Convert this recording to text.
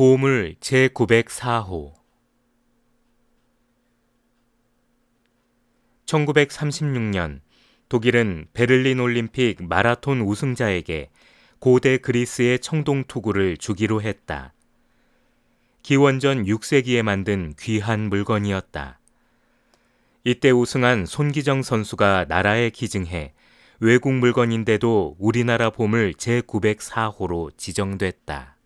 보물 제904호 1936년 독일은 베를린 올림픽 마라톤 우승자에게 고대 그리스의 청동 투구를 주기로 했다. 기원전 6세기에 만든 귀한 물건이었다. 이때 우승한 손기정 선수가 나라에 기증해 외국 물건인데도 우리나라 보물 제904호로 지정됐다.